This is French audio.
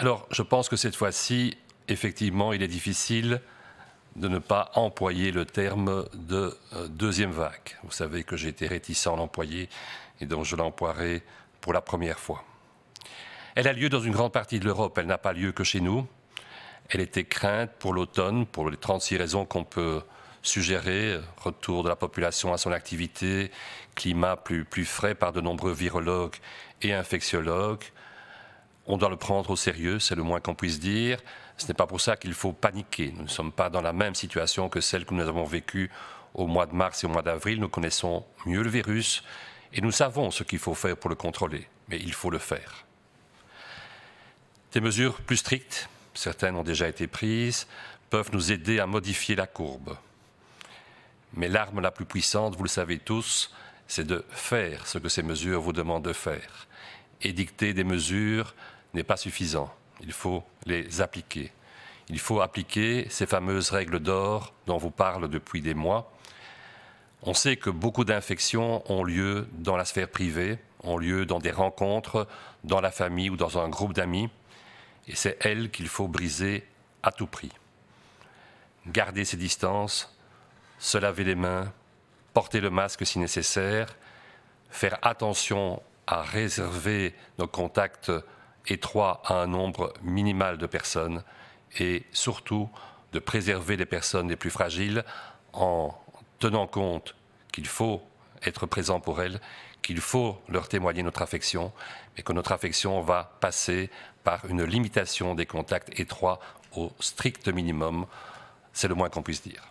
Alors, je pense que cette fois-ci, effectivement, il est difficile de ne pas employer le terme de euh, deuxième vague. Vous savez que j'ai été réticent à l'employer et donc je l'emploierai pour la première fois. Elle a lieu dans une grande partie de l'Europe, elle n'a pas lieu que chez nous. Elle était crainte pour l'automne, pour les 36 raisons qu'on peut suggérer, retour de la population à son activité, climat plus, plus frais par de nombreux virologues et infectiologues, on doit le prendre au sérieux, c'est le moins qu'on puisse dire. Ce n'est pas pour ça qu'il faut paniquer. Nous ne sommes pas dans la même situation que celle que nous avons vécue au mois de mars et au mois d'avril. Nous connaissons mieux le virus et nous savons ce qu'il faut faire pour le contrôler, mais il faut le faire. Des mesures plus strictes, certaines ont déjà été prises, peuvent nous aider à modifier la courbe. Mais l'arme la plus puissante, vous le savez tous, c'est de faire ce que ces mesures vous demandent de faire Édicter des mesures n'est pas suffisant. Il faut les appliquer. Il faut appliquer ces fameuses règles d'or dont vous parle depuis des mois. On sait que beaucoup d'infections ont lieu dans la sphère privée, ont lieu dans des rencontres, dans la famille ou dans un groupe d'amis, et c'est elles qu'il faut briser à tout prix. Garder ses distances, se laver les mains, porter le masque si nécessaire, faire attention à réserver nos contacts étroit à un nombre minimal de personnes et surtout de préserver les personnes les plus fragiles en tenant compte qu'il faut être présent pour elles, qu'il faut leur témoigner notre affection, et que notre affection va passer par une limitation des contacts étroits au strict minimum, c'est le moins qu'on puisse dire.